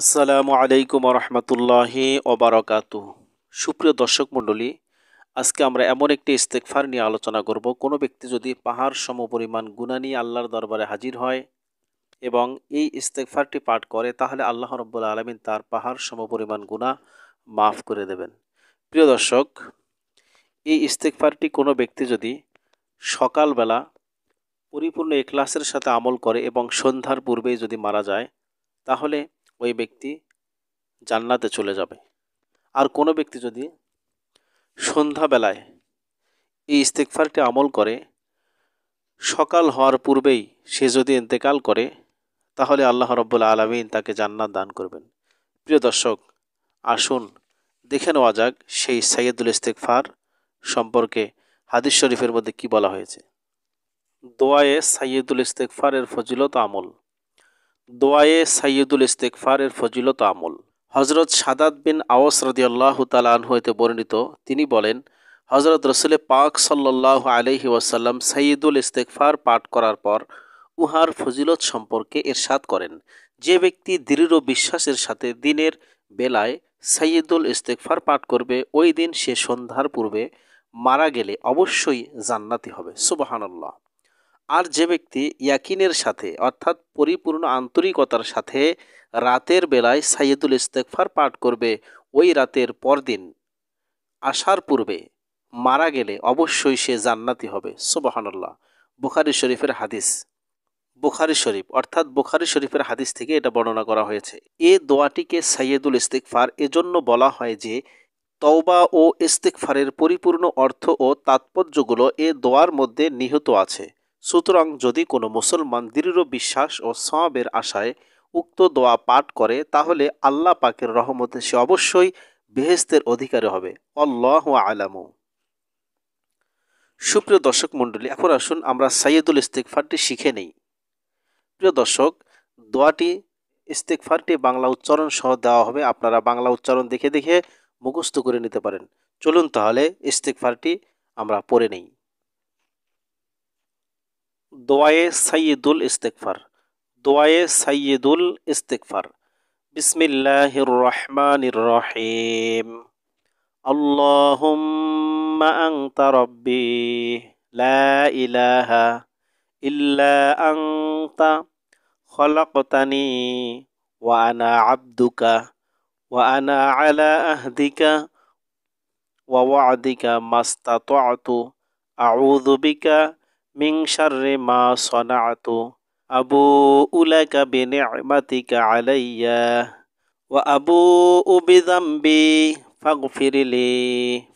আসসালামু আলাইকুম রহমতুল্লাহি ওবারকাতু সুপ্রিয় দর্শক মণ্ডলী আজকে আমরা এমন একটি ইস্তেকফার নিয়ে আলোচনা করব কোনো ব্যক্তি যদি পাহাড় সম পরিমাণ গুণা নিয়ে আল্লাহর দরবারে হাজির হয় এবং এই ইস্তেকফারটি পাঠ করে তাহলে আল্লাহ রব্বুল আলমিন তার পাহাড় সম পরিমাণ গুণা মাফ করে দেবেন প্রিয় দর্শক এই ইস্তেকফারটি কোনো ব্যক্তি যদি সকালবেলা পরিপূর্ণ এক্লাসের সাথে আমল করে এবং সন্ধ্যার পূর্বেই যদি মারা যায় তাহলে ওই ব্যক্তি জান্নাতে চলে যাবে আর কোনো ব্যক্তি যদি সন্ধ্যাবেলায় এই ইস্তেকফারটি আমল করে সকাল হওয়ার পূর্বেই সে যদি ইন্তেকাল করে তাহলে আল্লাহ রব্বুল আলমিন তাকে জান্নাত দান করবেন প্রিয় দর্শক আসুন দেখে নেওয়া যাক সেই সাইয়দুল ইস্তেকফার সম্পর্কে হাদিস শরীফের মধ্যে কি বলা হয়েছে দোয়ায়ে সাইয়দুল ইস্তেকফারের ফজিলত আমল দোয়ায়ে সাইয়দুল ইস্তেকফারের ফজিলত আমল হজরত সাদাত বিন আওয়াস রদিয়াল্লাহ তালান হইতে বর্ণিত তিনি বলেন হজরত রসুল পাক সাল্লাহ আলহি ওয়াসাল্লাম সাইয়দুল ইস্তেকফার পাঠ করার পর উহার ফজিলত সম্পর্কে এরশাদ করেন যে ব্যক্তি দৃঢ় বিশ্বাসের সাথে দিনের বেলায় সাইয়দুল ইস্তেকফার পাঠ করবে ওই দিন সে সন্ধ্যার পূর্বে মারা গেলে অবশ্যই জান্নাতি হবে সুবাহানাল্লাহ আর যে ব্যক্তি ইয়াকিনের সাথে অর্থাৎ পরিপূর্ণ আন্তরিকতার সাথে রাতের বেলায় সাইয়েদুল ইস্তেকফার পাঠ করবে ওই রাতের পরদিন আসার পূর্বে মারা গেলে অবশ্যই সে জান্নাতি হবে সুবাহান্লাহ বুখারি শরীফের হাদিস বুখারি শরীফ অর্থাৎ বুখারি শরীফের হাদিস থেকে এটা বর্ণনা করা হয়েছে এ দোয়াটিকে সাইয়েদুল ইস্তেকফার এজন্য বলা হয় যে তওবা ও ইস্তেকফারের পরিপূর্ণ অর্থ ও তাৎপর্যগুলো এ দোয়ার মধ্যে নিহত আছে সুতরাং যদি কোনো মুসলমান দৃঢ় বিশ্বাস ও সবের আশায় উক্ত দোয়া পাঠ করে তাহলে আল্লাহ পাকের রহমতে সে অবশ্যই বেহেস্তের অধিকারী হবে অল্লাহ আলামু সুপ্রিয় দর্শক মণ্ডলী এখন আসুন আমরা সাইয়েদুল ইস্তেকফারটি শিখে নেই প্রিয় দর্শক দোয়াটি ইস্তেকফারটি বাংলা উচ্চারণ সহ দেওয়া হবে আপনারা বাংলা উচ্চারণ দেখে দেখে মুখস্থ করে নিতে পারেন চলুন তাহলে ইস্তেকফারটি আমরা পড়ে নেই دعاء سید الاستغفار دعاء سید الاستغفار بسم الله الرحمن الرحيم اللهم أنت ربي لا إله إلا أنت خلقتني وأنا عبدك وأنا على أهدك ووعدك ما استطعت أعوذ بك মিং শাররি মা সনাত আবু উলাকা বিনিআমাতিকা আলাইয়া ওয়া আবু উবিদাম্বি فاغفر لي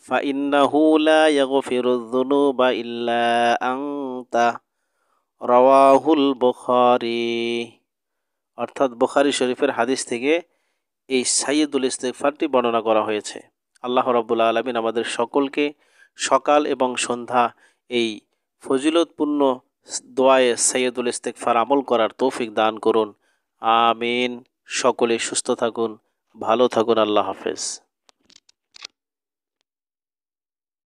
فإنه لا يغفر الذنوب إلا রওয়াহুল বুখারি অর্থাৎ বুখারি শরীফের হাদিস থেকে এই সাইয়েদুল ইস্তেকফারটি বর্ণনা করা হয়েছে আল্লাহ রব্বুল্লা আলমিন আমাদের সকলকে সকাল এবং সন্ধ্যা এই ফজিলতপূর্ণ দোয়ায়ে সৈয়দুল ইস্তেকফার আমল করার তৌফিক দান করুন আমিন সকলে সুস্থ থাকুন ভালো থাকুন আল্লাহ হাফেজ